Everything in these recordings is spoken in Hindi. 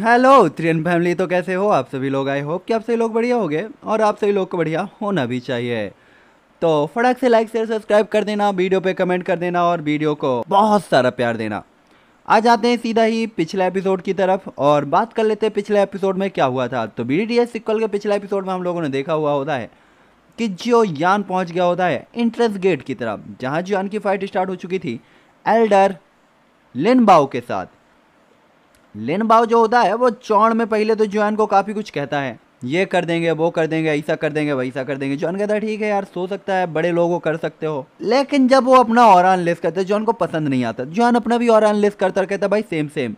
हेलो त्रियन फैमिली तो कैसे हो आप सभी लोग आई होप कि आप सभी लोग बढ़िया हो गए और आप सभी लोग को बढ़िया होना भी चाहिए तो फटाक से लाइक शेयर सब्सक्राइब कर देना वीडियो पे कमेंट कर देना और वीडियो को बहुत सारा प्यार देना आ जाते हैं सीधा ही पिछले एपिसोड की तरफ और बात कर लेते हैं पिछले एपिसोड में क्या हुआ था तो बी डी एस सिक्वल के पिछले एपिसोड में हम लोगों ने देखा हुआ होता है कि जियो यान पहुंच गया होता है इंट्रेंस गेट की तरफ जहाँ जियान की फाइट स्टार्ट हो चुकी थी एल्डर लिनबाओ के साथ लेन भाव जो होता है वो चौड़ में पहले तो जुआन को काफ़ी कुछ कहता है ये कर देंगे वो कर देंगे ऐसा कर देंगे वैसा कर देंगे जॉन कहता है ठीक है यार सो सकता है बड़े लोगों कर सकते हो लेकिन जब वो अपना और अनलेस करते है जॉन को पसंद नहीं आता जॉन अपना भी और अनलेस करता कहता भाई सेम सेम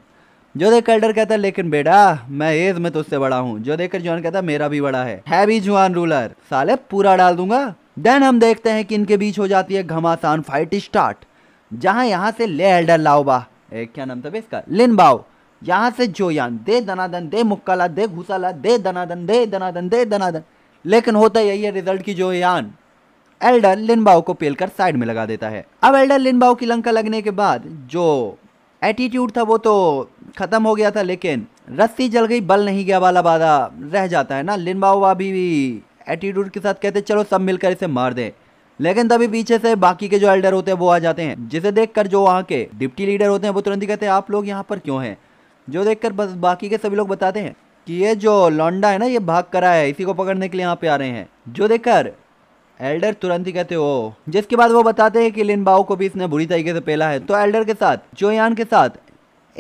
जो देख एल्डर कहता है लेकिन बेटा मैं एज में तो उससे बड़ा हूँ जो देखकर जॉन कहता है मेरा भी बड़ा है है भी जुआन रूलर साले पूरा डाल दूंगा देन हम देखते हैं कि इनके बीच हो जाती है घमासान फाइट स्टार्ट जहाँ यहाँ से ले एल्डर लाओबा एक क्या नाम था इसका लिन बाओ यहाँ से जो यान दे दनादन दे मुक्काला दे घुसाला दे दनादन दे दनादन दे दनादन लेकिन होता यही है रिजल्ट की यान एल्डर लिनबाओ को पेल कर साइड में लगा देता है अब एल्डर लिनबाओ की लंका लगने के बाद जो एटीट्यूड था वो तो ख़त्म हो गया था लेकिन रस्सी जल गई बल नहीं गया वाला बाधा रह जाता है ना लिनबाओ अभी भी एटीट्यूड के साथ कहते चलो सब मिलकर इसे मार दें लेकिन तभी पीछे से बाकी के जो एल्डर होते हैं वो आ जाते हैं जिसे देखकर जो वहाँ के डिप्टी लीडर होते हैं वो तुरंत ही कहते हैं आप लोग यहाँ पर क्यों हैं जो देखकर बस बाकी के सभी लोग बताते हैं कि ये जो लौंडा है ना ये भाग कर आया है इसी को पकड़ने के लिए यहाँ पे आ रहे हैं जो देखकर एल्डर तुरंत ही कहते हो जिसके बाद वो बताते हैं कि लिनबाओ को भी इसने बुरी तरीके से पेला है तो एल्डर के साथ यान के साथ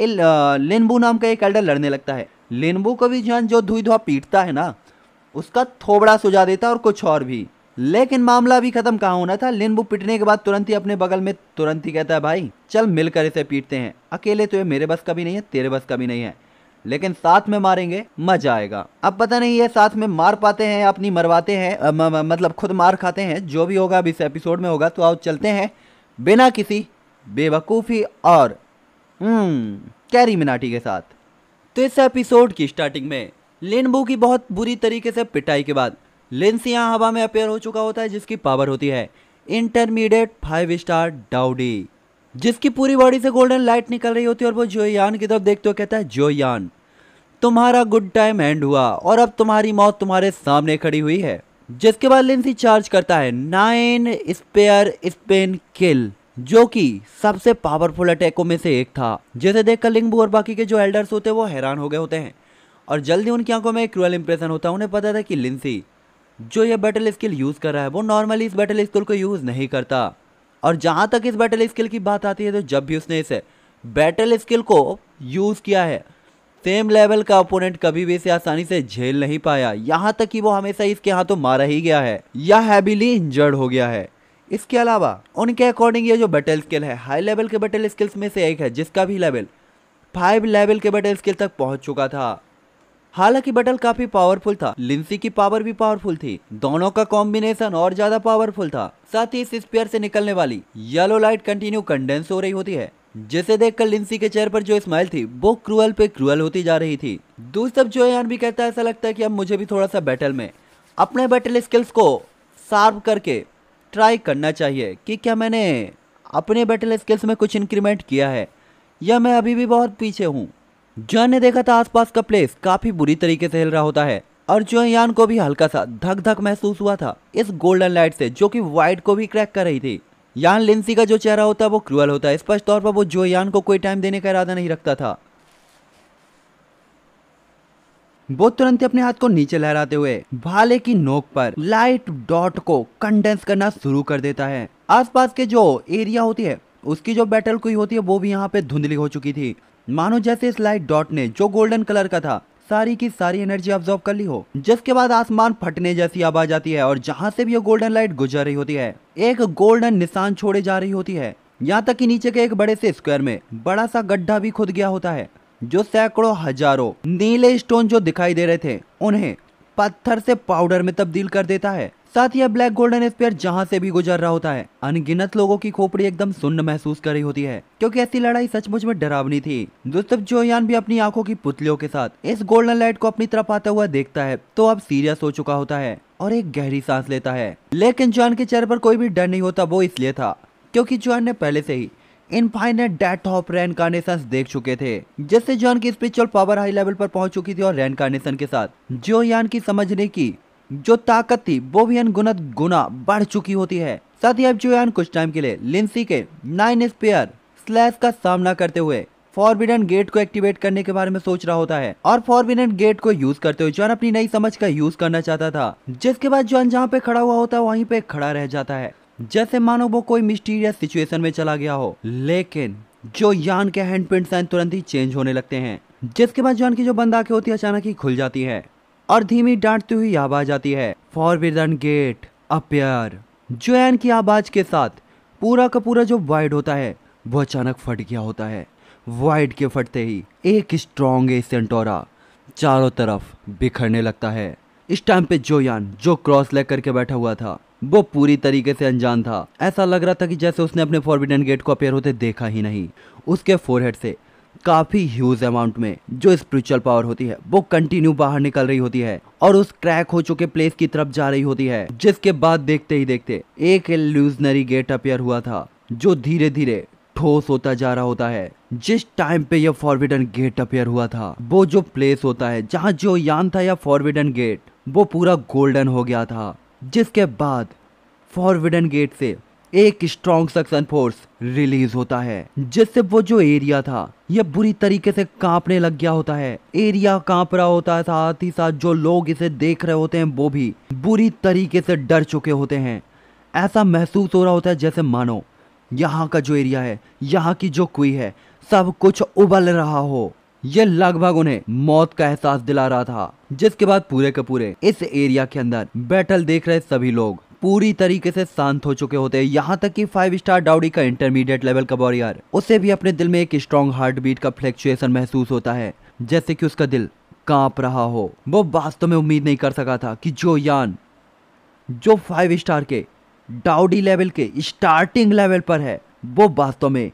लिनबू नाम का एक एल्डर लड़ने लगता है लिनबू को भी जो धुई धुआ पीटता है ना उसका थोबड़ा सुझा देता है और कुछ और भी लेकिन मामला भी खत्म कहा होना था लिनबू पिटने के बाद तुरंत ही अपने बगल में तुरंत ही कहता है भाई चल मिलकर इसे पीटते हैं अकेले तो ये मेरे बस का भी नहीं है तेरे बस का भी नहीं है लेकिन साथ में मारेंगे मजा आएगा अब पता नहीं ये साथ में मार पाते हैं अपनी मरवाते हैं म, म, मतलब खुद मार खाते हैं जो भी होगा अब इस एपिसोड में होगा तो आओ चलते हैं बिना किसी बेवकूफ़ी और हम्म, कैरी मिनाटी के साथ तो इस एपिसोड की स्टार्टिंग में लिनबू की बहुत बुरी तरीके से पिटाई के बाद लेंस यहाँ हवा में अपेयर हो चुका होता है जिसकी पावर होती है इंटरमीडिएट फाइव स्टार डाउडी जिसकी पूरी बॉडी से गोल्डन लाइट निकल रही होती है और वो जोयान की तरफ देखते हुए कहता है जोयान तुम्हारा गुड टाइम एंड हुआ और अब तुम्हारी मौत तुम्हारे सामने खड़ी हुई है जिसके बाद लिंसी चार्ज करता है नाइन स्पेयर स्पेन किल जो कि सबसे पावरफुल अटैकों में से एक था जिसे देखकर लिंगबू और बाकी के जो एल्डर्स होते हैं वो हैरान हो गए होते हैं और जल्दी उनकी आंखों में एक क्रूअल इंप्रेशन होता है उन्हें पता था कि लिंसी जो ये बैटल स्किल यूज़ कर रहा है वो नॉर्मली इस बैटल स्किल को यूज़ नहीं करता और जहाँ तक इस बैटल स्किल की बात आती है तो जब भी उसने इसे बैटल स्किल को यूज़ किया है सेम लेवल का ओपोनेंट कभी भी इसे आसानी से झेल नहीं पाया यहाँ तक कि वो हमेशा इसके हाथों तो मारा ही गया है या हैविली इंजर्ड हो गया है इसके अलावा उनके अकॉर्डिंग ये जो बैटल स्किल है हाई लेवल के बैटल स्किल्स में से एक है जिसका भी लेवल फाइव लेवल के बैटल स्किल तक पहुँच चुका था हालांकि बटल काफी पावरफुल था लिंसी की पावर भी पावरफुल थी दोनों का कॉम्बिनेशन और ज्यादा पावरफुल था साथ ही इस स्पेयर से निकलने वाली येलो लाइट कंटिन्यू कंडेंस हो रही होती है जिसे देखकर लिंसी के चेहरे पर जो स्माइल थी वो क्रूअल पे क्रूअल होती जा रही थी दूसरा जो यान भी कहता है ऐसा लगता है कि अब मुझे भी थोड़ा सा बैटल में अपने बैटल स्किल्स को सार्व करके ट्राई करना चाहिए कि क्या मैंने अपने बैटल स्किल्स में कुछ इंक्रीमेंट किया है या मैं अभी भी बहुत पीछे हूँ जॉन ने देखा था तो आसपास का प्लेस काफी बुरी तरीके से हिल रहा होता है और जोयान को भी हल्का सा धक धक महसूस हुआ था इस गोल्डन लाइट से जो कि व्हाइट को भी क्रैक कर रही थी यान लिंसी का जो चेहरा होता है वो क्रूअल होता है स्पष्ट तौर पर वो जोयान को कोई टाइम देने का इरादा नहीं रखता था वो तुरंत अपने हाथ को नीचे लहराते हुए भाले की नोक पर लाइट डॉट को कंडेंस करना शुरू कर देता है आसपास के जो एरिया होती है उसकी जो बैटल कोई होती है वो भी यहाँ पे धुंधली हो चुकी थी मानो जैसे इस लाइट डॉट ने जो गोल्डन कलर का था सारी की सारी एनर्जी ऑब्जॉर्व कर ली हो जिसके बाद आसमान फटने जैसी आवाज आती है और जहां से भी ये गोल्डन लाइट गुजर रही होती है एक गोल्डन निशान छोड़े जा रही होती है यहाँ तक कि नीचे के एक बड़े से स्क्वायर में बड़ा सा गड्ढा भी खुद गया होता है जो सैकड़ों हजारों नीले स्टोन जो दिखाई दे रहे थे उन्हें पत्थर से पाउडर में तब्दील कर देता है साथ ही ब्लैक गोल्डन स्पेयर जहाँ से भी गुजर रहा होता है अनगिनत लोगों की खोपड़ी एकदम सुन्न महसूस कर रही होती है क्योंकि ऐसी लड़ाई सचमुच में डरावनी थी दोस्तों जोयान भी अपनी आंखों की पुतलियों के साथ इस गोल्डन लाइट को अपनी तरफ आता हुआ देखता है तो अब सीरियस हो चुका होता है और एक गहरी सांस लेता है लेकिन जॉन के चेहरे पर कोई भी डर नहीं होता वो इसलिए था क्योंकि जॉन ने पहले से ही infinite death of reincarnation देख चुके थे जिससे जॉन की स्पिरिचुअल पावर हाई लेवल पर पहुंच चुकी थी और रैन कार्नेशन के साथ जो यान की समझने की जो ताकत थी वो भी अनगुनत गुना बढ़ चुकी होती है साथ ही अब जोयान कुछ टाइम के लिए लिंसी के नाइन स्पेयर स्लैश का सामना करते हुए फॉरबिडन गेट को एक्टिवेट करने के बारे में सोच रहा होता है और फॉरबिडन गेट को यूज करते हुए जॉन अपनी नई समझ का यूज करना चाहता था जिसके बाद जॉन जहाँ पे खड़ा हुआ होता है वहीं पे खड़ा रह जाता है जैसे मानो वो कोई मिस्टीरियस सिचुएशन में चला गया हो लेकिन जो यान के हैंड प्रिंट साइन तुरंत ही चेंज होने लगते हैं जिसके बाद जॉन की जो बंद आंखें होती है अचानक ही खुल जाती है और धीमी डांटती हुई आवाज आती है फॉरविदन गेट अपियर जोएन की आवाज के साथ पूरा का पूरा जो वाइड होता है वो अचानक फट गया होता है वाइड के फटते ही एक स्ट्रॉन्ग सेंटोरा चारों तरफ बिखरने लगता है इस टाइम पे जोयान जो क्रॉस लेग करके बैठा हुआ था वो पूरी तरीके से अनजान था ऐसा लग रहा था कि जैसे उसने अपने फॉरबिडन गेट को अपेयर होते देखा ही नहीं उसके फोरहेड से काफ़ी ह्यूज अमाउंट में जो स्पिरिचुअल पावर होती है वो कंटिन्यू बाहर निकल रही होती है और उस क्रैक हो चुके प्लेस की तरफ जा रही होती है जिसके बाद देखते ही देखते एक एल्यूजनरी गेट अपियर हुआ था जो धीरे धीरे ठोस होता जा रहा होता है जिस टाइम पे यह फॉरविडन गेट अपियर हुआ था वो जो प्लेस होता है जहाँ जो यान था या फॉरविडन गेट वो पूरा गोल्डन हो गया था जिसके बाद फॉरविडन गेट से एक स्ट्रॉन्ग सक्सन फोर्स रिलीज होता है जिससे वो जो एरिया था यह बुरी तरीके से कांपने लग गया होता है एरिया कांप रहा होता है साथ ही साथ जो लोग इसे देख रहे होते हैं वो भी बुरी तरीके से डर चुके होते हैं ऐसा महसूस हो रहा होता है जैसे मानो यहाँ का जो एरिया है यहाँ की जो कुई है सब कुछ उबल रहा हो यह लगभग उन्हें मौत का एहसास दिला रहा था जिसके बाद पूरे के पूरे इस एरिया के अंदर बैटल देख रहे सभी लोग पूरी तरीके से शांत हो चुके होते हैं यहाँ तक कि फाइव स्टार डाउडी का इंटरमीडिएट लेवल का वॉरियर उसे भी अपने दिल में एक स्ट्रॉन्ग हार्ट बीट का फ्लैक्चुएशन महसूस होता है जैसे कि उसका दिल कांप रहा हो वो वास्तव में उम्मीद नहीं कर सका था कि जो यान जो फाइव स्टार के डाउडी लेवल के स्टार्टिंग लेवल पर है वो वास्तव में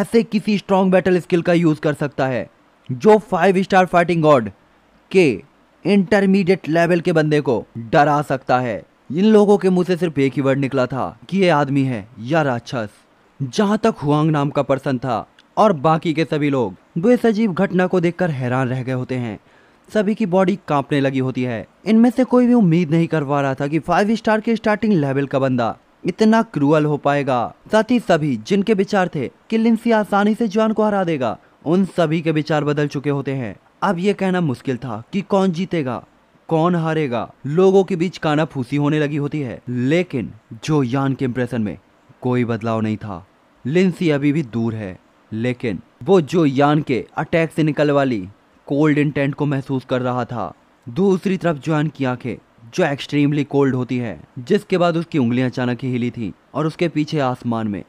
ऐसे किसी स्ट्रॉन्ग बैटल स्किल का यूज़ कर सकता है जो फाइव स्टार फाइटिंग गॉड के इंटरमीडिएट लेवल के बंदे को डरा सकता है इन लोगों के मुंह से सिर्फ एक ही वर्ड निकला था कि ये आदमी है या राक्षस जहाँ तक हुआंग नाम का पर्सन था और बाकी के सभी लोग वो इस अजीब घटना को देखकर हैरान रह गए होते हैं सभी की बॉडी कांपने लगी होती है इनमें से कोई भी उम्मीद नहीं कर पा रहा था कि फाइव स्टार के स्टार्टिंग लेवल का बंदा इतना क्रूअल हो पाएगा साथ ही सभी जिनके विचार थे कि लिंसी आसानी से जान को हरा देगा उन सभी के विचार बदल चुके होते हैं अब ये कहना मुश्किल था कि कौन जीतेगा कौन हारेगा लोगों के बीच काना फूसी होने लगी होती है लेकिन जो यान के इम्प्रेशन में कोई बदलाव नहीं था लिंसी अभी भी दूर है लेकिन वो जो यान के अटैक से निकल वाली कोल्ड इंटेंट को महसूस कर रहा था दूसरी तरफ जोन की आंखें जो एक्सट्रीमली कोल्ड होती है जिसके बाद उसकी उंगलियां अचानक ही हिली थी और उसके पीछे आसमान में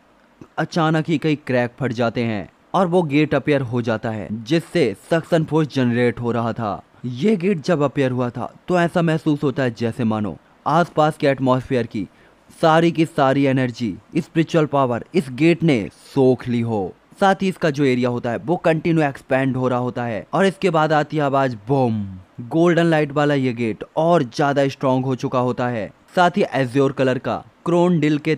अचानक ही कई क्रैक फट जाते हैं और वो गेट अपेयर हो जाता है जिससे सक्सन फोर्स जनरेट हो रहा था ये गेट जब अपेयर हुआ था तो ऐसा महसूस होता है जैसे मानो आसपास के एटमॉस्फेयर की सारी की सारी एनर्जी स्पिरिचुअल पावर इस गेट ने सोख ली हो साथ ही इसका जो एरिया होता है वो कंटिन्यू एक्सपेंड हो रहा होता है और इसके बाद आती है आवाज बोम गोल्डन लाइट वाला ये गेट और ज्यादा स्ट्रांग हो चुका होता है साथ ही एज्योर कलर का क्रोन डिल के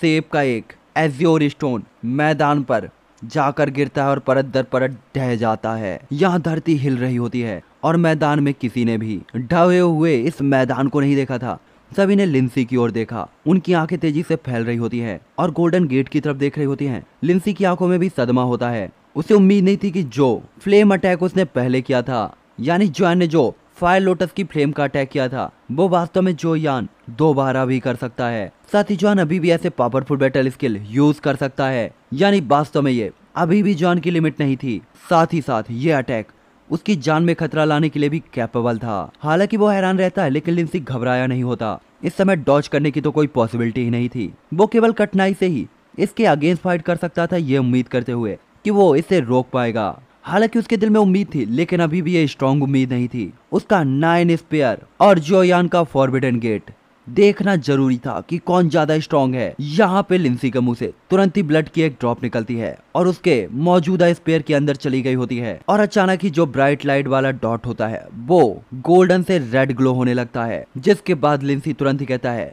सेप का एक एज्योर स्टोन मैदान पर जाकर गिरता है और परत दर परत ढह जाता है यहाँ धरती हिल रही होती है और मैदान में किसी ने भी ढहे हुए इस मैदान को नहीं देखा था सभी ने लिंसी की ओर देखा उनकी आंखें तेजी से फैल रही होती है और गोल्डन गेट की तरफ देख रही होती हैं। लिंसी की आंखों में भी सदमा होता है उसे उम्मीद नहीं थी कि जो फ्लेम अटैक उसने पहले किया था यानी जॉन ने जो फायर लोटस की फ्लेम का अटैक किया था वो वास्तव में जो यान दोबारा भी कर सकता है साथ ही जॉन अभी भी ऐसे पावरफुल बैटल स्किल यूज कर सकता है यानी वास्तव में ये अभी भी जॉन की लिमिट नहीं थी साथ ही साथ ये अटैक उसकी जान में खतरा लाने के लिए भी कैपेबल था हालांकि वो हैरान रहता है लेकिन लिंसी घबराया नहीं होता इस समय डॉच करने की तो कोई पॉसिबिलिटी ही नहीं थी वो केवल कठिनाई से ही इसके अगेंस्ट फाइट कर सकता था ये उम्मीद करते हुए कि वो इसे रोक पाएगा हालांकि उसके दिल में उम्मीद थी लेकिन अभी भी ये स्ट्रॉन्ग उम्मीद नहीं थी उसका नाइन स्पेयर और जोयान का फॉरबिडन गेट देखना जरूरी था कि कौन ज्यादा स्ट्रॉन्ग है यहाँ पे लिंसी के मुंह से तुरंत ही ब्लड की एक ड्रॉप निकलती है और उसके मौजूदा स्पेयर के अंदर चली गई होती है और अचानक ही जो ब्राइट लाइट वाला डॉट होता है वो गोल्डन से रेड ग्लो होने लगता है जिसके बाद लिंसी तुरंत ही कहता है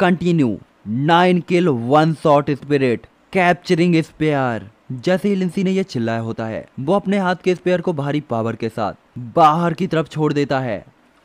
continue nine kill one shot spirit capturing spear जैसे ही लिंसी ने यह चिल्लाया होता है वो अपने हाथ के स्पेयर को भारी पावर के साथ बाहर की तरफ छोड़ देता है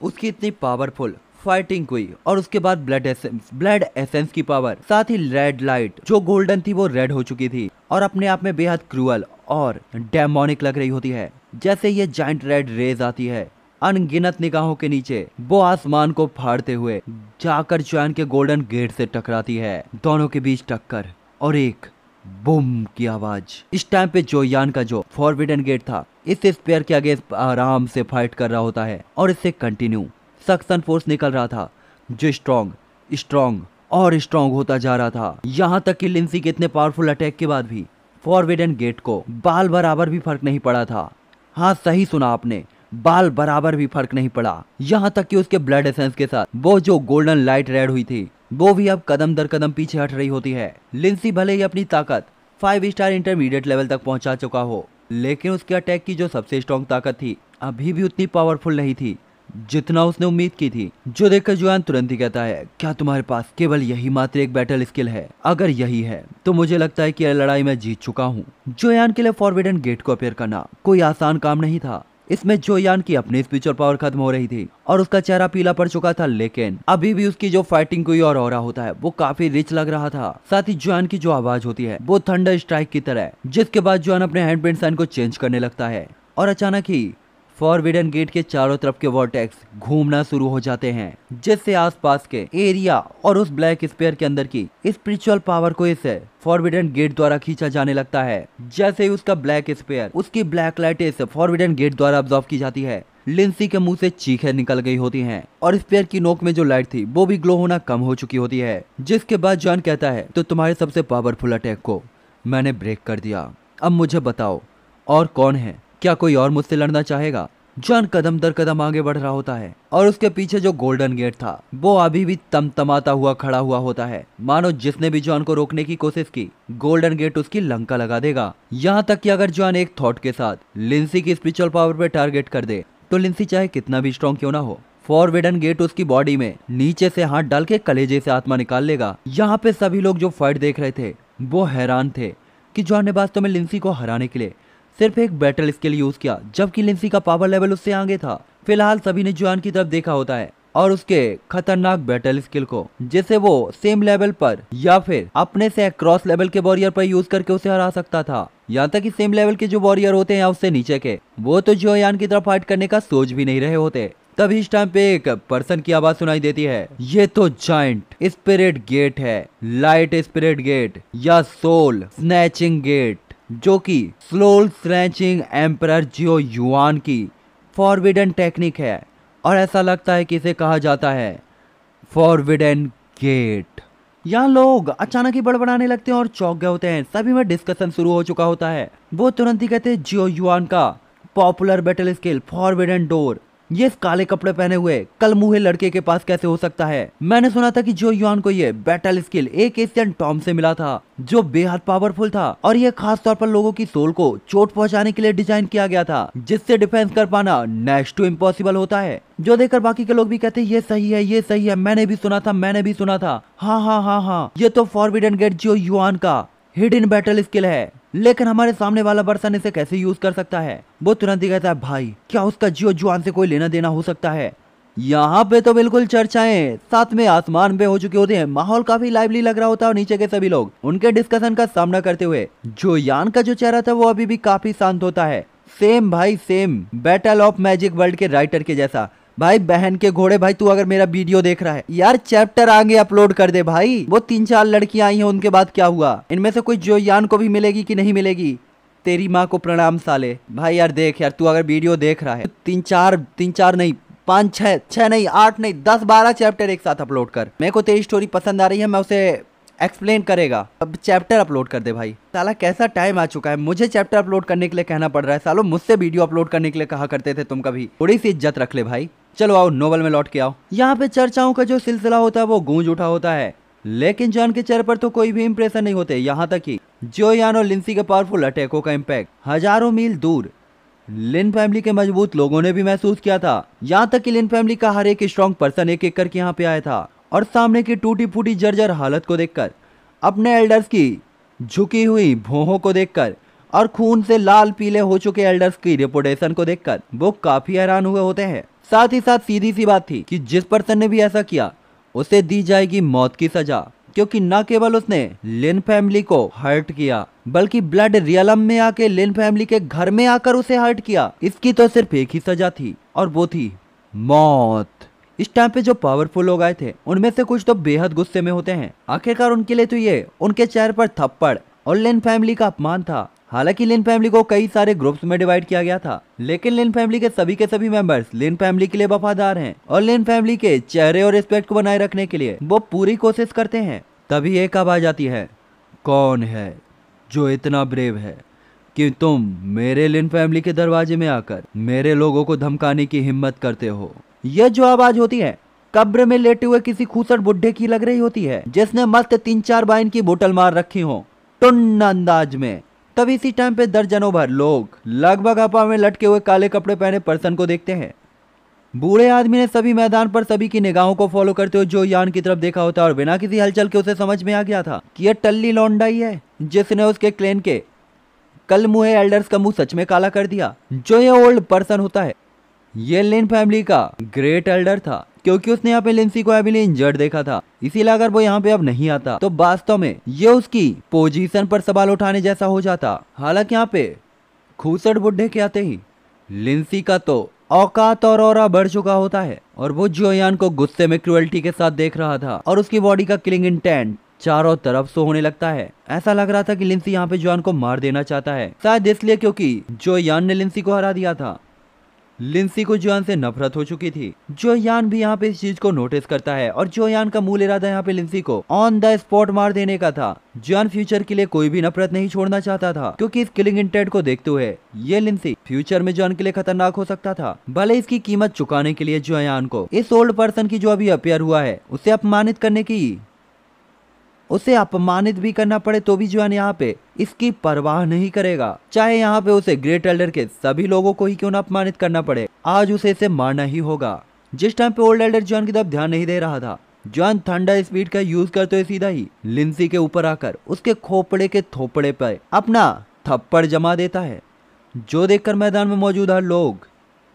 उसकी इतनी पावरफुल फाइटिंग हुई और उसके बाद ब्लड एसेंस ब्लड एसेंस की पावर साथ ही रेड लाइट जो गोल्डन थी वो रेड हो चुकी थी और अपने आप में बेहद क्रूअल और डेमोनिक लग रही होती है जैसे ये जाइंट रेड रेज आती है अनगिनत निगाहों के नीचे वो आसमान को फाड़ते हुए जाकर चैन के गोल्डन गेट से टकराती है दोनों के बीच टक्कर और एक बुम की आवाज इस टाइम पे यान का जो फॉरविडन गेट था इस स्पेयर के आगे आराम से फाइट कर रहा होता है और इससे कंटिन्यू सक्सन फोर्स निकल रहा था जो स्ट्रॉन्ग स्ट्रॉन्ग और स्ट्रॉन्ग होता जा रहा था यहाँ तक कि लिंसी के इतने पावरफुल अटैक के बाद भी एंड गेट को बाल बराबर भी फर्क नहीं पड़ा था हाँ सही सुना आपने बाल बराबर भी फर्क नहीं पड़ा यहाँ तक कि उसके ब्लड एसेंस के साथ वो जो गोल्डन लाइट रेड हुई थी वो भी अब कदम दर कदम पीछे हट रही होती है लिंसी भले ही अपनी ताकत फाइव स्टार इंटरमीडिएट लेवल तक पहुंचा चुका हो लेकिन उसके अटैक की जो सबसे स्ट्रॉन्ग ताकत थी अभी भी उतनी पावरफुल नहीं थी जितना उसने उम्मीद की थी जो देखकर जुआन तुरंत ही कहता है क्या तुम्हारे पास केवल यही मात्र एक बैटल स्किल है अगर यही है तो मुझे लगता है कि यह लड़ाई में जीत चुका हूँ जोयान के लिए फॉरविडन गेट को अपेयर करना कोई आसान काम नहीं था इसमें जोयान की अपनी स्पिरिचुअल पावर खत्म हो रही थी और उसका चेहरा पीला पड़ चुका था लेकिन अभी भी उसकी जो फाइटिंग कोई और औरा होता है वो काफी रिच लग रहा था साथ ही जोयान की जो आवाज होती है वो थंडर स्ट्राइक की तरह जिसके बाद जोयान अपने हैंड पेंट साइन को चेंज करने लगता है और अचानक ही फॉरविडन गेट के चारों तरफ के वॉर्टेक्स घूमना शुरू हो जाते हैं जिससे आसपास के एरिया और उस ब्लैक स्पेयर के अंदर की स्पिरिचुअल पावर को इसे फॉरविडन गेट द्वारा खींचा जाने लगता है जैसे ही उसका ब्लैक स्पेयर उसकी ब्लैक लाइट इस फॉरविडन गेट द्वारा ऑब्जॉर्व की जाती है लिंसी के मुंह से चीखें निकल गई होती हैं और स्पेयर की नोक में जो लाइट थी वो भी ग्लो होना कम हो चुकी होती है जिसके बाद जॉन कहता है तो तुम्हारे सबसे पावरफुल अटैक को मैंने ब्रेक कर दिया अब मुझे बताओ और कौन है क्या कोई और मुझसे लड़ना चाहेगा जॉन कदम दर कदम आगे बढ़ रहा होता है और उसके पीछे जो गोल्डन गेट था वो अभी भी तमतमाता हुआ खड़ा हुआ होता है मानो जिसने भी जॉन को रोकने की कोशिश की गोल्डन गेट उसकी लंका लगा देगा यहाँ तक कि अगर जॉन एक थॉट के साथ लिंसी की स्पिरिचुअल पावर पर टारगेट कर दे तो लिंसी चाहे कितना भी स्ट्रॉन्ग क्यों ना हो फॉरवेडन गेट उसकी बॉडी में नीचे से हाथ डाल के कलेजे से आत्मा निकाल लेगा यहाँ पे सभी लोग जो फाइट देख रहे थे वो हैरान थे कि जॉन ने वास्तव में लिंसी को हराने के लिए सिर्फ एक बैटल स्किल यूज किया जबकि लिंसी का पावर लेवल उससे आगे था फिलहाल सभी ने जुआन की तरफ देखा होता है और उसके खतरनाक बैटल स्किल को जिसे वो सेम लेवल पर या फिर अपने से क्रॉस लेवल के वॉरियर पर यूज करके उसे हरा सकता था यहाँ तक कि सेम लेवल के जो वॉरियर होते हैं उससे नीचे के वो तो जोयान की तरफ फाइट करने का सोच भी नहीं रहे होते तभी इस टाइम पे एक पर्सन की आवाज सुनाई देती है ये तो जॉइंट स्पिरिट गेट है लाइट स्पिरिट गेट या सोल स्नेचिंग गेट जो कि स्लोल स्ट्रेचिंग एम्पर जियो युआन की फॉरविडन टेक्निक है और ऐसा लगता है कि इसे कहा जाता है फॉरविडन गेट यहाँ लोग अचानक ही बड़बड़ाने लगते हैं और चौक गए होते हैं सभी में डिस्कशन शुरू हो चुका होता है वो तुरंत ही कहते हैं जियो युआन का popular battle skill forbidden door ये काले कपड़े पहने हुए कल मुहे लड़के के पास कैसे हो सकता है मैंने सुना था कि जो युआन को ये बैटल स्किल एक एशियन टॉम से मिला था जो बेहद पावरफुल था और यह खास तौर पर लोगों की सोल को चोट पहुंचाने के लिए डिजाइन किया गया था जिससे डिफेंस कर पाना नेक्स्ट टू इम्पोसिबल होता है जो देखकर बाकी के लोग भी कहते हैं ये सही है ये सही है मैंने भी सुना था मैंने भी सुना था हाँ हाँ हाँ हाँ ये तो फॉरविडन गेट जो युआन का हिडन बैटल स्किल है लेकिन हमारे सामने वाला पर्सन इसे कैसे यूज कर सकता है वो तुरंत ही कहता है भाई क्या उसका जियो जुआन से कोई लेना देना हो सकता है यहाँ पे तो बिल्कुल चर्चाएं साथ में आसमान पे हो चुके होते हैं माहौल काफी लाइवली लग रहा होता है और नीचे के सभी लोग उनके डिस्कशन का सामना करते हुए जो यान का जो चेहरा था वो अभी भी काफी शांत होता है सेम भाई same battle of magic world के राइटर के जैसा भाई बहन के घोड़े भाई तू अगर मेरा वीडियो देख रहा है यार चैप्टर आगे अपलोड कर दे भाई वो तीन चार लड़कियां आई हैं उनके बाद क्या हुआ इनमें से कोई यान को भी मिलेगी कि नहीं मिलेगी तेरी माँ को प्रणाम साले भाई यार देख यार तू अगर वीडियो देख रहा है तीन चार तीन चार नहीं पाँच छः छः नहीं आठ नहीं दस बारह चैप्टर एक साथ अपलोड कर मेरे को तेरी स्टोरी पसंद आ रही है मैं उसे एक्सप्लेन करेगा अब चैप्टर अपलोड कर दे भाई साला कैसा टाइम आ चुका है मुझे चैप्टर अपलोड करने के लिए कहना पड़ रहा है सालो मुझसे वीडियो अपलोड करने के लिए कहा करते थे तुम कभी थोड़ी सी इज्जत रख ले भाई चलो आओ नोवल में लौट के आओ यहाँ पे चर्चाओं का जो सिलसिला होता है वो गूंज उठा होता है लेकिन जॉन के चेहरे पर तो कोई भी इम्प्रेशन नहीं होते यहाँ तक कि यान और लिंसी के पावरफुल अटैकों का इम्पैक्ट हजारों मील दूर लिन फैमिली के मजबूत लोगों ने भी महसूस किया था यहाँ तक कि लिन फैमिली का हर एक स्ट्रॉन्ग पर्सन एक एक करके यहाँ पे आया था और सामने की टूटी फूटी जर्जर हालत को देखकर अपने एल्डर्स की झुकी हुई भोहों को देखकर और खून से लाल पीले हो चुके एल्डर्स की रिपोर्टेशन को देखकर वो काफी हैरान हुए होते हैं साथ ही साथ सीधी सी बात थी कि जिस पर्सन ने भी ऐसा किया उसे दी जाएगी मौत की सजा क्योंकि न केवल उसने लिन फैमिली को हर्ट किया बल्कि ब्लड रियलम में आके लिन फैमिली के घर में आकर उसे हर्ट किया इसकी तो सिर्फ एक ही सजा थी और वो थी मौत इस टाइम पे जो पावरफुल लोग आए थे उनमें से कुछ तो बेहद गुस्से में होते हैं आखिरकार उनके लिए तो ये उनके चेहरे पर थप्पड़ और लिन फैमिली का अपमान था हालांकि लिन फैमिली को कई सारे ग्रुप्स में डिवाइड किया गया था लेकिन लिन फैमिली के सभी के सभी मेंबर्स लिन फैमिली के लिए वफादार हैं और लिन फैमिली के चेहरे और रिस्पेक्ट को बनाए रखने के लिए वो पूरी कोशिश करते हैं तभी एक आवाज आती है कौन है जो इतना ब्रेव है कि तुम मेरे लिन फैमिली के दरवाजे में आकर मेरे लोगों को धमकाने की हिम्मत करते हो यह जो आवाज होती है कब्र में लेटे हुए किसी खूसट बुढ़े की लग रही होती है जिसने मस्त तीन चार बाइन की बोतल मार रखी हो टुंड अंदाज में तब इसी टाइम पे दर्जनों भर लोग लगभग अपा में लटके हुए काले कपड़े पहने पर्सन को देखते हैं बूढ़े आदमी ने सभी मैदान पर सभी की निगाहों को फॉलो करते हुए जो यान की तरफ देखा होता और बिना किसी हलचल के उसे समझ में आ गया था कि यह टल्ली लौंडा ही है जिसने उसके क्लेन के कल मुहे एल्डर्स का मुंह सच में काला कर दिया जो ये ओल्ड पर्सन होता है ये लिन फैमिली का ग्रेट एल्डर था क्योंकि उसने यहाँ पे लिंसी को अभी इंजर्ड देखा था इसीलिए अगर वो यहाँ पे अब नहीं आता तो वास्तव में ये उसकी पोजीशन पर सवाल उठाने जैसा हो जाता हालांकि यहाँ पे खूसट बुढ़े के आते ही लिंसी का तो औकात और और बढ़ चुका होता है और वो जोयान को गुस्से में क्रुअल्टी के साथ देख रहा था और उसकी बॉडी का किलिंग इंटेंट चारों तरफ से होने लगता है ऐसा लग रहा था कि लिंसी यहाँ पे जोयान को मार देना चाहता है शायद इसलिए क्योंकि जोयान ने लिंसी को हरा दिया था लिंसी को जोयान से नफरत हो चुकी थी जोयान भी यहाँ पे इस चीज को नोटिस करता है और जोयान का मूल इरादा यहाँ पे लिंसी को ऑन द स्पॉट मार देने का था जोयान फ्यूचर के लिए कोई भी नफरत नहीं छोड़ना चाहता था क्योंकि इस किलिंग इंटेंट को देखते हुए ये लिंसी फ्यूचर में जोयान के लिए खतरनाक हो सकता था भले इसकी कीमत चुकाने के लिए जोयान को इस ओल्ड पर्सन की जो अभी अपेयर हुआ है उसे अपमानित करने की उसे अपमानित भी करना पड़े तो भी जुआन यहाँ पे इसकी परवाह नहीं करेगा चाहे यहाँ पे उसे ग्रेट एल्डर के सभी लोगों को ही क्यों ना अपमानित करना पड़े आज उसे इसे मारना ही होगा जिस टाइम पे ओल्ड एल्डर जुआन की तरफ ध्यान नहीं दे रहा था जुआन थंडर स्पीड का यूज करते हुए सीधा ही लिंसी के ऊपर आकर उसके खोपड़े के थोपड़े पर अपना थप्पड़ जमा देता है जो देखकर मैदान में मौजूद हर लोग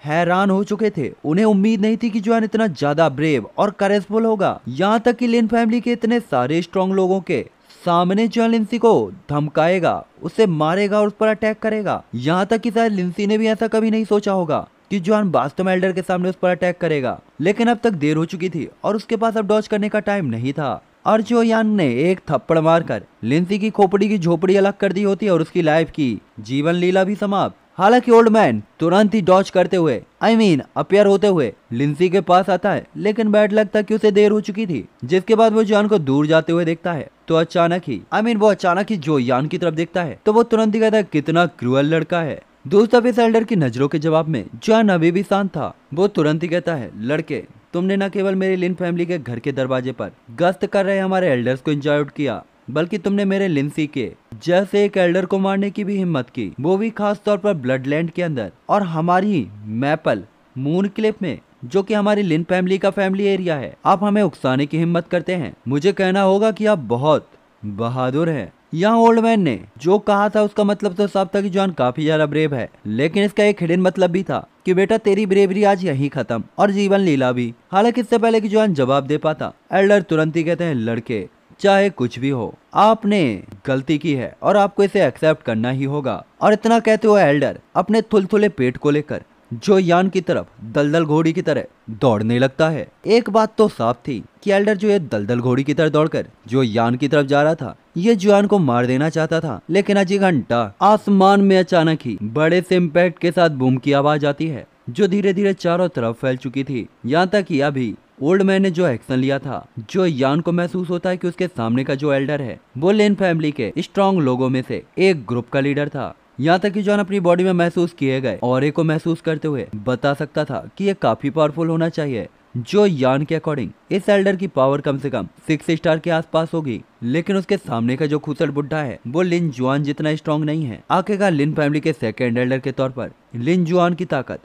हैरान हो चुके थे उन्हें उम्मीद नहीं थी कि जुआन इतना ज्यादा ब्रेव और करेजफुल होगा यहाँ तक कि लिन फैमिली के इतने सारे स्ट्रॉन्ग लोगों के सामने जुआन लिंसी को धमकाएगा उसे मारेगा और उस पर अटैक करेगा यहाँ तक कि शायद लिंसी ने भी ऐसा कभी नहीं सोचा होगा कि जुआन वास्तव में एल्डर के सामने उस पर अटैक करेगा लेकिन अब तक देर हो चुकी थी और उसके पास अब डॉच करने का टाइम नहीं था और जो यान ने एक थप्पड़ मारकर लिंसी की खोपड़ी की झोपड़ी अलग कर दी होती और उसकी लाइफ की जीवन लीला भी समाप्त हालांकि ओल्ड मैन तुरंत ही डॉच करते हुए I I mean mean, appear होते हुए लिंसी के पास आता है लेकिन बैड था कि उसे देर हो चुकी थी जिसके बाद वो जान को दूर जाते हुए देखता है तो अचानक ही आई I मीन mean, वो अचानक ही जो यान की तरफ देखता है तो वो तुरंत ही कहता है कितना क्रूअल लड़का है दोस्तों इस एल्डर की नजरों के जवाब में जान अभी भी शांत था वो तुरंत ही कहता है लड़के तुमने न केवल मेरी लिन फैमिली के घर के दरवाजे पर गश्त कर रहे हमारे एल्डर्स को इंजॉय किया बल्कि तुमने मेरे लिंसी के जैसे एक एल्डर को मारने की भी हिम्मत की वो भी खास तौर पर ब्लडलैंड के अंदर और हमारी मैपल मून क्लिप में जो कि हमारी लिन फैमिली का फैमिली एरिया है आप हमें उकसाने की हिम्मत करते हैं मुझे कहना होगा कि आप बहुत बहादुर हैं यहाँ ओल्ड मैन ने जो कहा था उसका मतलब तो साफ था कि जॉन काफी ज्यादा ब्रेव है लेकिन इसका एक हिडन मतलब भी था कि बेटा तेरी ब्रेवरी आज यहीं खत्म और जीवन लीला भी हालांकि इससे पहले कि जॉन जवाब दे पाता एल्डर तुरंत ही कहते हैं लड़के चाहे कुछ भी हो आपने गलती की है और आपको इसे एक्सेप्ट करना ही होगा और इतना कहते हुए एल्डर अपने थुलथुले पेट को लेकर जो यान की तरफ दलदल घोड़ी की तरह दौड़ने लगता है एक बात तो साफ थी कि एल्डर जो ये दलदल घोड़ी की तरह दौड़कर जो यान की तरफ जा रहा था ये जुआन को मार देना चाहता था लेकिन अजी घंटा आसमान में अचानक ही बड़े से इम्पैक्ट के साथ बूम की आवाज आती है जो धीरे धीरे चारों तरफ फैल चुकी थी यहाँ तक कि अभी ओल्ड मैन ने जो एक्शन लिया था जो यान को महसूस होता है कि उसके सामने का जो एल्डर है वो लेन फैमिली के स्ट्रॉन्ग लोगों में से एक ग्रुप का लीडर था यहाँ तक कि जॉन अपनी बॉडी में महसूस किए गए और को महसूस करते हुए बता सकता था कि ये काफी पावरफुल होना चाहिए जो यान के अकॉर्डिंग इस एल्डर की पावर कम से कम सिक्स स्टार के आसपास होगी लेकिन उसके सामने का जो खुसर बुढ़ा है वो लिन जुआन जितना स्ट्रांग नहीं है आखिरकार लिन फैमिली के सेकेंड एल्डर के तौर पर लिन जुआन की ताकत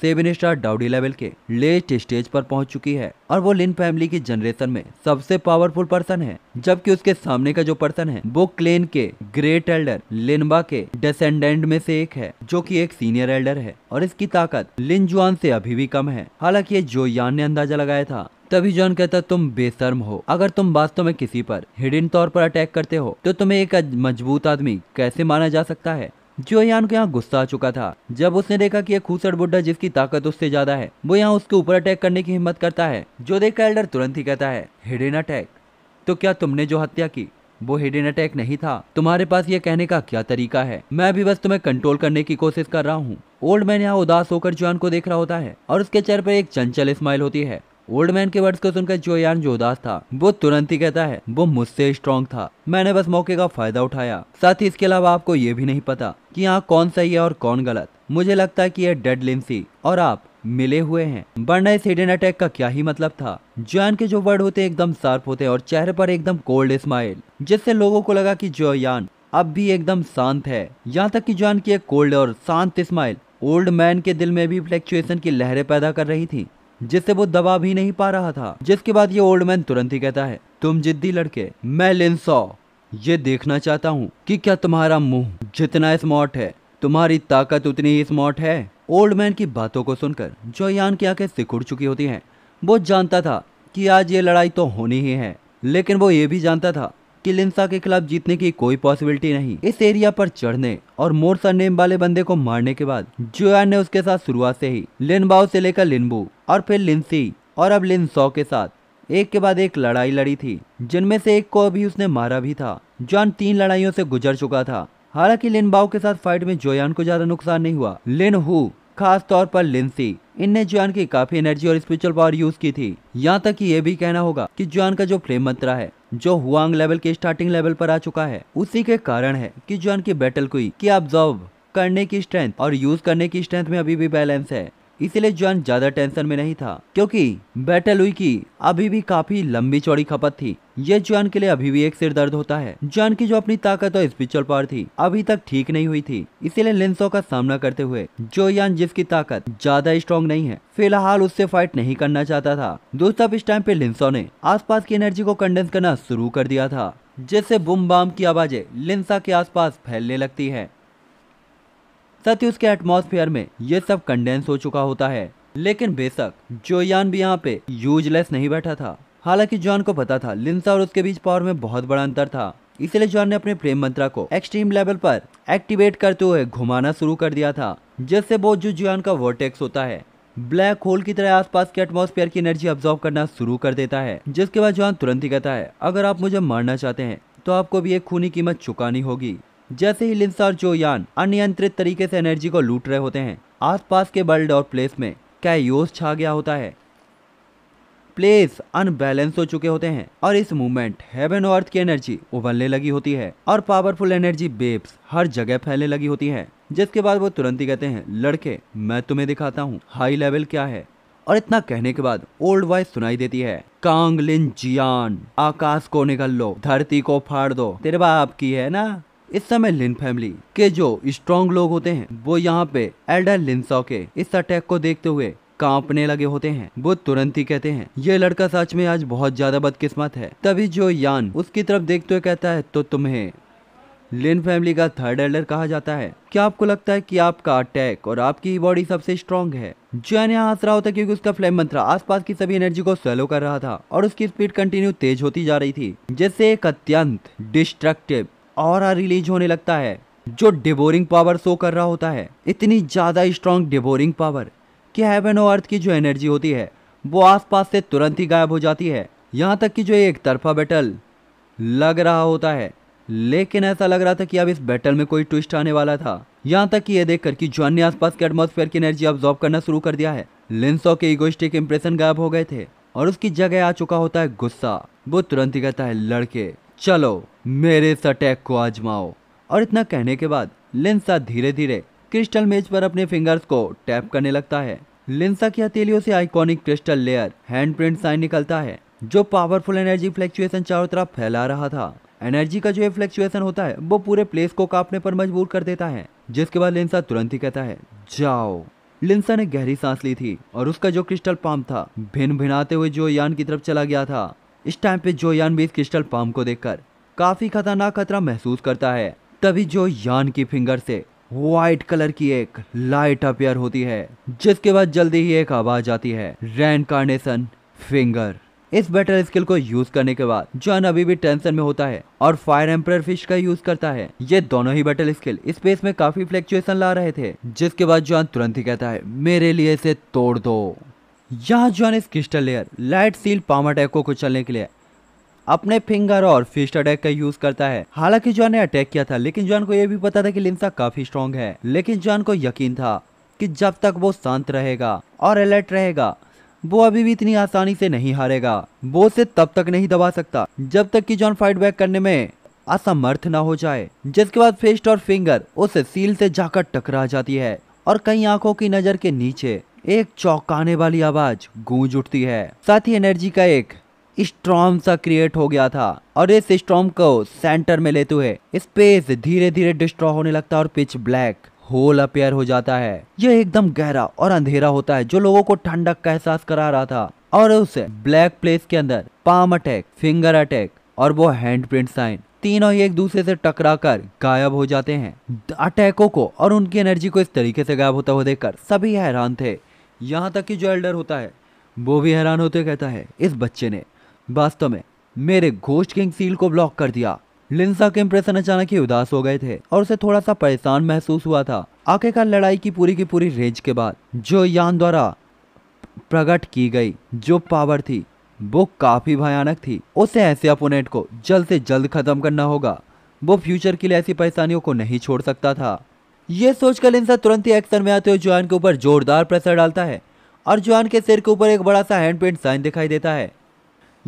सेवन स्टार डाउडी लेवल के लेट स्टेज पर पहुंच चुकी है और वो लिन फैमिली की जनरेशन में सबसे पावरफुल पर्सन है जबकि उसके सामने का जो पर्सन है वो क्लेन के ग्रेट एल्डर लिनबा के डिसेंडेंट में से एक है जो कि एक सीनियर एल्डर है और इसकी ताकत लिन जुआन से अभी भी कम है हालांकि ये जो यान ने अंदाजा लगाया था तभी जॉन कहता तुम बेशर्म हो अगर तुम वास्तव में किसी पर हिडन तौर पर अटैक करते हो तो तुम्हें एक मजबूत आदमी कैसे माना जा सकता है जो यान को यहाँ गुस्सा आ चुका था जब उसने देखा कि एक खूसर बुड्ढा जिसकी ताकत उससे ज्यादा है वो यहाँ उसके ऊपर अटैक करने की हिम्मत करता है जो देखकर एल्डर तुरंत ही कहता है हिडन अटैक तो क्या तुमने जो हत्या की वो हिडन अटैक नहीं था तुम्हारे पास ये कहने का क्या तरीका है मैं भी बस तुम्हें कंट्रोल करने की कोशिश कर रहा हूँ ओल्ड मैन यहाँ उदास होकर जॉन को देख रहा होता है और उसके चेहरे पर एक चंचल स्माइल होती है ओल्ड मैन के वर्ड्स को सुनकर जोयान जो उदास था वो तुरंत ही कहता है वो मुझसे स्ट्रॉन्ग था मैंने बस मौके का फायदा उठाया साथ ही इसके अलावा आपको ये भी नहीं पता कि यहाँ कौन सही है और कौन गलत मुझे लगता है कि यह डेड लिम्सी और आप मिले हुए हैं वरना इस हिडन अटैक का क्या ही मतलब था जोयान के जो वर्ड होते एकदम शार्प होते और चेहरे पर एकदम कोल्ड स्माइल जिससे लोगों को लगा कि जोयान अब भी एकदम शांत है यहाँ तक कि जोयान की एक कोल्ड और शांत स्माइल ओल्ड मैन के दिल में भी फ्लैक्चुएशन की लहरें पैदा कर रही थी जिससे वो दबा भी नहीं पा रहा था जिसके बाद ये ओल्ड मैन तुरंत ही कहता है तुम जिद्दी लड़के मैं लिंसॉ ये देखना चाहता हूँ कि क्या तुम्हारा मुंह जितना स्मार्ट है तुम्हारी ताकत उतनी ही स्मार्ट है ओल्ड मैन की बातों को सुनकर जो यान की आंखें सिकुड़ चुकी होती हैं वो जानता था कि आज ये लड़ाई तो होनी ही है लेकिन वो ये भी जानता था कि लिंसा के खिलाफ जीतने की कोई पॉसिबिलिटी नहीं इस एरिया पर चढ़ने और मोर सरनेम वाले बंदे को मारने के बाद जोयान ने उसके साथ शुरुआत से ही लिनबाओ से लेकर लिनबू और फिर लिंसी और अब लिनसो के साथ एक के बाद एक लड़ाई लड़ी थी जिनमें से एक को अभी उसने मारा भी था जॉन तीन लड़ाइयों से गुजर चुका था हालांकि लिनबाओ के साथ फाइट में जोयान को ज्यादा नुकसान नहीं हुआ लिन हु खास तौर पर लिंसी इनने जुआन की काफी एनर्जी और स्पिरिचुअल पावर यूज की थी यहाँ तक कि यह भी कहना होगा कि जुआन का जो फ्लेम मंत्रा है जो हुआंग लेवल के स्टार्टिंग लेवल पर आ चुका है उसी के कारण है कि जॉन की बैटल कोई की ऑब्जॉर्व करने की स्ट्रेंथ और यूज करने की स्ट्रेंथ में अभी भी बैलेंस है इसलिए जॉन ज्यादा टेंशन में नहीं था क्योंकि बैटल हुई की अभी भी काफी लंबी चौड़ी खपत थी ये जॉन के लिए अभी भी एक सिर दर्द होता है जॉन की जो अपनी ताकत और स्पिरिचुअल पावर थी अभी तक ठीक नहीं हुई थी इसीलिए लेंसो का सामना करते हुए जो यान जिसकी ताकत ज्यादा स्ट्रॉन्ग नहीं है फिलहाल उससे फाइट नहीं करना चाहता था दोस्तों इस टाइम पे लिंसो ने आस की एनर्जी को कंडेंस करना शुरू कर दिया था जिससे बुम बाम की आवाजें लिंसा के आसपास फैलने लगती है साथ ही उसके एटमोसफेयर में ये सब कंडेंस हो चुका होता है लेकिन बेशक जोयान भी यहाँ पे यूजलेस नहीं बैठा था हालांकि जॉन को पता था लिंसा और उसके बीच पावर में बहुत बड़ा अंतर था इसलिए जॉन ने अपने प्रेम मंत्रा को एक्सट्रीम लेवल पर एक्टिवेट करते हुए घुमाना शुरू कर दिया था जिससे वो जो जॉन का वोटेक्स होता है ब्लैक होल की तरह आसपास के एटमोसफेयर की एनर्जी ऑब्जॉर्व करना शुरू कर देता है जिसके बाद जॉन तुरंत ही कहता है अगर आप मुझे मारना चाहते हैं तो आपको भी एक खूनी कीमत चुकानी होगी जैसे ही लिंस और जोयान अनियंत्रित तरीके से एनर्जी को लूट रहे होते हैं आसपास के बल्ड और प्लेस में कैयोस छा गया होता है प्लेस अनबैलेंस हो चुके होते हैं और इस मूवमेंट हेवन अर्थ की एनर्जी उबलने लगी होती है और पावरफुल एनर्जी बेब्स हर जगह फैलने लगी होती है जिसके बाद वो तुरंत ही कहते हैं लड़के मैं तुम्हें दिखाता हूँ हाई लेवल क्या है और इतना कहने के बाद ओल्ड वॉइस सुनाई देती है कांगलिन जियान आकाश को निकल लो धरती को फाड़ दो तेरे बाप की है ना इस समय लिन फैमिली के जो स्ट्रॉन्ग लोग होते हैं वो यहाँ पे एल्डर लिनसॉ के इस अटैक को देखते हुए कांपने लगे होते हैं वो तुरंत ही कहते हैं ये लड़का सच में आज बहुत ज्यादा बदकिस्मत है तभी जो यान उसकी तरफ देखते हुए कहता है तो तुम्हें लिन फैमिली का थर्ड एल्डर कहा जाता है क्या आपको लगता है कि आपका अटैक और आपकी बॉडी सबसे स्ट्रांग है जैन यहाँ हंस रहा होता क्योंकि उसका फ्लेम मंत्र आसपास की सभी एनर्जी को सैलो कर रहा था और उसकी स्पीड कंटिन्यू तेज होती जा रही थी जिससे एक अत्यंत डिस्ट्रक्टिव और रिलीज होने लगता है जो डिबोरिंग पावर शो कर रहा होता है इतनी ज़्यादा स्ट्रॉन्ग डिबोरिंग पावर कि हेवन और अर्थ की जो एनर्जी होती है वो आसपास से तुरंत ही गायब हो जाती है यहाँ तक कि जो एक तरफा बैटल लग रहा होता है लेकिन ऐसा लग रहा था कि अब इस बैटल में कोई ट्विस्ट आने वाला था यहाँ तक कि यह देखकर कि जॉन ने आसपास के एटमोसफेयर की एनर्जी ऑब्जॉर्व करना शुरू कर दिया है लिंसो के इगोस्टिक इंप्रेशन गायब हो गए थे और उसकी जगह आ चुका होता है गुस्सा वो तुरंत ही कहता है लड़के चलो मेरे इस अटैक को आजमाओ और इतना कहने के बाद लिंसा धीरे धीरे क्रिस्टल मेज पर अपने फिंगर्स को टैप करने लगता है लिंसा की हथेलियों से iconic crystal layer hand print sign निकलता है जो पावरफुल एनर्जी फ्लैक्चुएशन चारों तरफ फैला रहा था एनर्जी का जो ये फ्लैक्चुएशन होता है वो पूरे प्लेस को कांपने पर मजबूर कर देता है जिसके बाद लिंसा तुरंत ही कहता है जाओ लिंसा ने गहरी सांस ली थी और उसका जो क्रिस्टल पाम था भिन भिनाते हुए जो यान की तरफ चला गया था इस टाइम पे जो यान भी इस क्रिस्टल पाम को देखकर काफी खतरनाक खतरा महसूस करता है तभी जो यान की फिंगर से व्हाइट कलर की एक लाइट अपेयर होती है जिसके बाद जल्दी ही एक आवाज आती है रैन कार्नेशन फिंगर इस बेटर स्किल को यूज करने के बाद जॉन अभी भी टेंशन में होता है और फायर एम्पर फिश का यूज करता है ये दोनों ही बैटल स्किल स्पेस में काफी फ्लेक्चुएशन ला रहे थे जिसके बाद जॉन तुरंत ही कहता है मेरे लिए इसे तोड़ दो यह John crystal layer light seal palm attack को कुचलने के लिए अपने फिंगर और फिस्ट अटैक का यूज करता है हालांकि जॉन ने अटैक किया था लेकिन जॉन को यह भी पता था कि लिंसा काफी स्ट्रॉन्ग है लेकिन जॉन को यकीन था कि जब तक वो शांत रहेगा और अलर्ट रहेगा वो अभी भी इतनी आसानी से नहीं हारेगा वो उसे तब तक नहीं दबा सकता जब तक कि जॉन फाइट बैक करने में असमर्थ ना हो जाए जिसके बाद फिस्ट और फिंगर उस सील से जाकर टकरा जाती है और कई आंखों की नजर के नीचे एक चौंकाने वाली आवाज गूंज उठती है साथ ही एनर्जी का एक स्ट्रॉम सा क्रिएट हो गया था और इस स्ट्रॉम को सेंटर में लेते हुए स्पेस धीरे धीरे डिस्ट्रॉ होने लगता है और पिच ब्लैक होल अपेयर हो जाता है यह एकदम गहरा और अंधेरा होता है जो लोगों को ठंडक का एहसास करा रहा था और उस ब्लैक प्लेस के अंदर पाम अटैक फिंगर अटैक और वो हैंड प्रिंट साइन तीनों ही एक दूसरे से टकराकर गायब हो जाते हैं अटैकों को और उनकी एनर्जी को इस तरीके से गायब होता हुआ देखकर सभी हैरान थे यहाँ तक कि जो एल्डर होता है वो भी हैरान होते कहता है इस बच्चे ने वास्तव में मेरे घोष्ट किंग सील को ब्लॉक कर दिया लिंसा के इम्प्रेशन अचानक ही उदास हो गए थे और उसे थोड़ा सा परेशान महसूस हुआ था आखिरकार लड़ाई की पूरी की पूरी रेंज के बाद जो यान द्वारा प्रकट की गई जो पावर थी वो काफी भयानक थी उसे ऐसे अपोनेंट को जल्द से जल्द खत्म करना होगा वो फ्यूचर के लिए ऐसी परेशानियों को नहीं छोड़ सकता था ये सोचकर लिंसा तुरंत ही एक्शन में आते हुए जोहान के ऊपर जोरदार प्रेशर डालता है और जोहान के सिर के ऊपर एक बड़ा सा हैंड पेंट साइन दिखाई देता है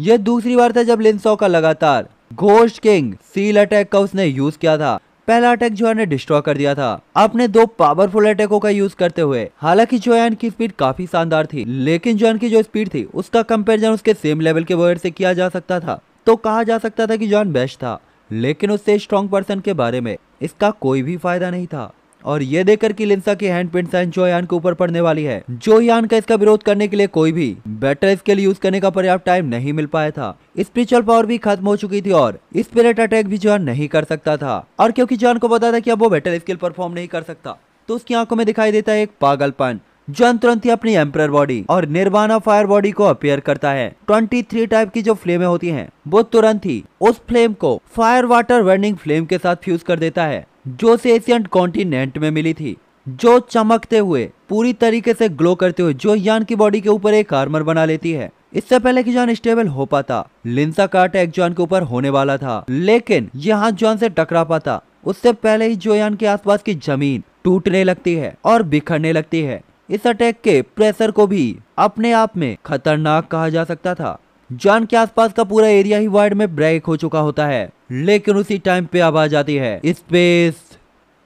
यह दूसरी बार था जब लिंसो का लगातार घोष किंग सील अटैक का उसने यूज किया था पहला अटैक जोहान ने डिस्ट्रॉय कर दिया था अपने दो पावरफुल अटैकों का यूज करते हुए हालांकि जोहान की स्पीड काफी शानदार थी लेकिन जोहान की जो स्पीड थी उसका कंपेरिजन उसके सेम लेवल के वॉयर से किया जा सकता था तो कहा जा सकता था कि जोहान बेस्ट था लेकिन उससे स्ट्रॉन्ग पर्सन के बारे में इसका कोई भी फायदा नहीं था और ये देखकर कि लिंसा की हैंड प्रिंट साइन जोयान के ऊपर पड़ने वाली है जो यान का इसका विरोध करने के लिए कोई भी बेटर लिए यूज करने का पर्याप्त टाइम नहीं मिल पाया था स्पिरिचुअल पावर भी खत्म हो चुकी थी और स्पिरिट अटैक भी जॉन नहीं कर सकता था और क्योंकि जॉन को पता था कि अब वो बेटर स्किल परफॉर्म नहीं कर सकता तो उसकी आंखों में दिखाई देता है एक पागलपन जॉन तुरंत ही अपनी एम्पर बॉडी और निर्वाणा फायर बॉडी को अपेयर करता है ट्वेंटी थ्री टाइप की जो फ्लेमें होती हैं वो तुरंत ही उस फ्लेम को फायर वाटर वर्निंग फ्लेम के साथ फ्यूज कर देता है जो से एशियन कॉन्टिनेंट में मिली थी जो चमकते हुए पूरी तरीके से ग्लो करते हुए जो यान की बॉडी के ऊपर एक आर्मर बना लेती है इससे पहले कि जॉन स्टेबल हो पाता लिंसा का अटैक जॉन के ऊपर होने वाला था लेकिन यहाँ जॉन से टकरा पाता उससे पहले ही जोयान के आसपास की जमीन टूटने लगती है और बिखरने लगती है इस अटैक के प्रेशर को भी अपने आप में खतरनाक कहा जा सकता था जान के आसपास का पूरा एरिया ही वाइड में ब्रेक हो चुका होता है लेकिन उसी टाइम पे आवाज आती है स्पेस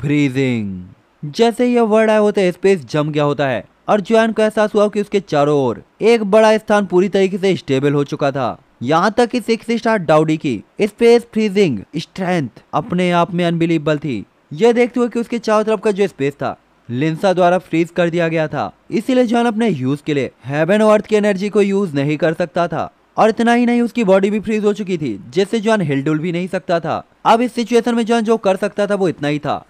फ्रीजिंग जैसे यह वर्ड आए होते स्पेस जम गया होता है और जॉन को एहसास हुआ कि उसके चारों ओर एक बड़ा स्थान पूरी तरीके से स्टेबल हो चुका था यहाँ तक कि सिक्स स्टार डाउडी की स्पेस फ्रीजिंग स्ट्रेंथ अपने आप में अनबिलीवेबल थी यह देखते हुए कि उसके चारों तरफ का जो स्पेस था लिंसा द्वारा फ्रीज कर दिया गया था इसीलिए जॉन अपने यूज के लिए हेवन अर्थ की एनर्जी को यूज नहीं कर सकता था और इतना ही नहीं उसकी बॉडी भी फ्रीज हो चुकी थी जिससे जॉन हिलडुल भी नहीं सकता था अब इस सिचुएशन में जॉन जो कर सकता था वो इतना ही था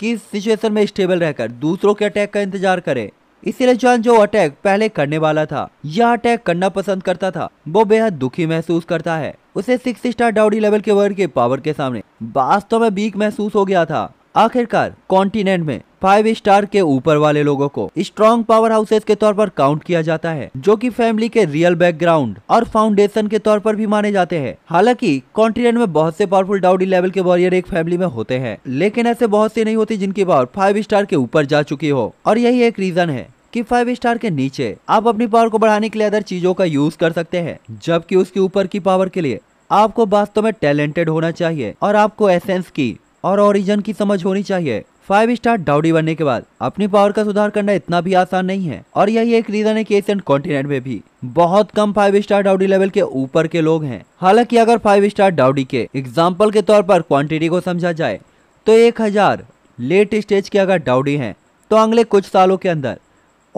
कि इस सिचुएशन में स्टेबल रहकर दूसरों के अटैक का इंतजार करे इसीलिए जॉन जो अटैक पहले करने वाला था यह अटैक करना पसंद करता था वो बेहद दुखी महसूस करता है उसे सिक्स स्टार डाउडी लेवल के वर्ड के पावर के सामने वास्तव में बीक महसूस हो गया था आखिरकार कॉन्टिनेंट में फाइव स्टार के ऊपर वाले लोगों को स्ट्रॉन्ग पावर हाउसेज के तौर पर काउंट किया जाता है जो की फैमिली के रियल बैकग्राउंड और फाउंडेशन के तौर पर भी माने जाते हैं हालांकि कॉन्टिनेंट में बहुत से पावरफुल डाउडी लेवल के वॉरियर एक फैमिली में होते हैं लेकिन ऐसे बहुत से नहीं होती जिनकी पावर फाइव स्टार के ऊपर जा चुकी हो और यही एक रीजन है कि फाइव स्टार के नीचे आप अपनी पावर को बढ़ाने के लिए अदर चीजों का यूज कर सकते हैं जबकि उसके ऊपर की पावर के लिए आपको वास्तव में टैलेंटेड होना चाहिए और आपको एसेंस की और ओरिजिन की समझ होनी चाहिए फाइव स्टार डाउडी बनने के बाद अपनी पावर का सुधार करना इतना भी आसान नहीं है और यही एक रीजन है कि एशियन कॉन्टिनेंट में भी बहुत कम फाइव स्टार डाउडी लेवल के ऊपर के लोग हैं हालांकि अगर फाइव स्टार डाउडी के एग्जाम्पल के तौर पर क्वांटिटी को समझा जाए तो एक हजार लेट स्टेज के अगर डाउडी हैं तो अगले कुछ सालों के अंदर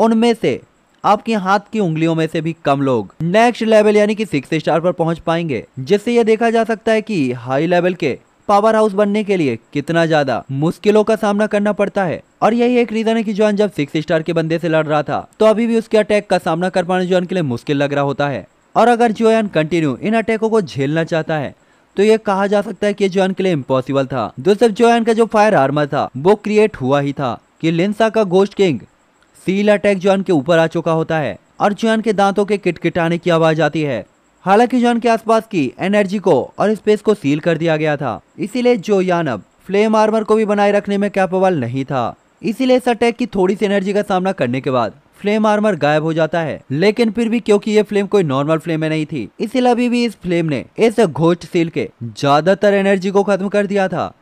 उनमें से आपके हाथ की उंगलियों में से भी कम लोग नेक्स्ट लेवल यानी कि सिक्स स्टार पर पहुंच पाएंगे जिससे यह देखा जा सकता है कि हाई लेवल के पावर हाउस बनने के लिए कितना ज्यादा मुश्किलों का सामना करना पड़ता है और यही एक रीजन है कि जॉन जब सिक्स स्टार के बंदे से लड़ रहा था तो अभी भी उसके अटैक का सामना कर पाना जॉन के लिए मुश्किल लग रहा होता है और अगर जोयान कंटिन्यू इन अटैकों को झेलना चाहता है तो ये कहा जा सकता है कि जोयान के लिए इम्पॉसिबल था दोस्तों सिर्फ का जो फायर आर्मर था वो क्रिएट हुआ ही था कि लिंसा का गोस्ट किंग सील अटैक जोयान के ऊपर आ चुका होता है और जोयान के दांतों के किटकिटाने की आवाज आती है हालांकि जॉन के आसपास की एनर्जी को और स्पेस को सील कर दिया गया था इसीलिए जो यानब फ्लेम आर्मर को भी बनाए रखने में कैपेबल नहीं था इसीलिए इस अटैक की थोड़ी सी एनर्जी का सामना करने के बाद फ्लेम आर्मर गायब हो जाता है लेकिन फिर भी क्योंकि ये फ्लेम कोई नॉर्मल फ्लेम है नहीं थी इसीलिए अभी भी इस फ्लेम ने इस घोष्ट सील के ज्यादातर एनर्जी को खत्म कर दिया था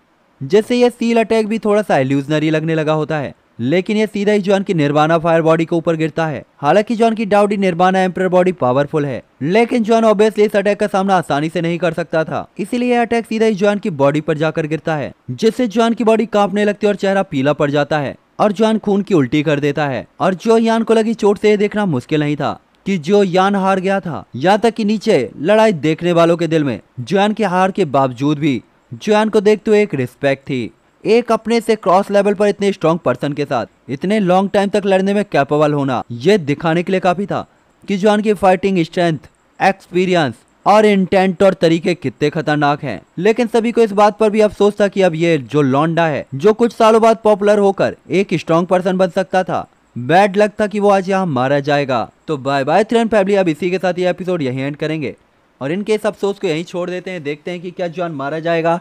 जैसे यह सील अटैक भी थोड़ा सा एल्यूजनरी लगने लगा होता है लेकिन यह सीधा ही जॉन की निर्वाणा फायर बॉडी के ऊपर गिरता है हालांकि जॉन की डाउडी निर्वाणा एम्पर बॉडी पावरफुल है लेकिन जॉन ऑब्वियसली इस अटैक का सामना आसानी से नहीं कर सकता था इसीलिए यह अटैक सीधा ही जॉन की बॉडी पर जाकर गिरता है जिससे जॉन की बॉडी कांपने लगती है और चेहरा पीला पड़ जाता है और जॉन खून की उल्टी कर देता है और जो यान को लगी चोट से यह देखना मुश्किल नहीं था कि जो यान हार गया था यहाँ तक कि नीचे लड़ाई देखने वालों के दिल में जॉन के हार के बावजूद भी जॉन को देखते हुए एक रिस्पेक्ट थी एक अपने से क्रॉस लेवल पर इतने स्ट्रॉन्ग पर्सन के साथ इतने लॉन्ग टाइम तक लड़ने में कैपेबल होना ये दिखाने के लिए काफी था कि जॉन की फाइटिंग स्ट्रेंथ एक्सपीरियंस और इंटेंट और तरीके कितने खतरनाक हैं लेकिन सभी को इस बात पर भी अफसोस था कि अब ये जो लॉन्डा है जो कुछ सालों बाद पॉपुलर होकर एक स्ट्रॉन्ग पर्सन बन सकता था बैड लग था कि वो आज यहाँ मारा जाएगा तो बाय बाय थ्रेन फैमिली अब इसी के साथ ये एपिसोड यही एंड करेंगे और इनके इस अफसोस को यही छोड़ देते हैं देखते हैं कि क्या जॉन मारा जाएगा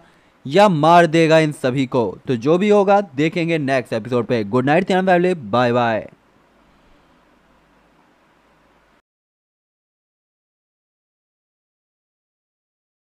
या मार देगा इन सभी को तो जो भी होगा देखेंगे नेक्स्ट एपिसोड पे good night family bye bye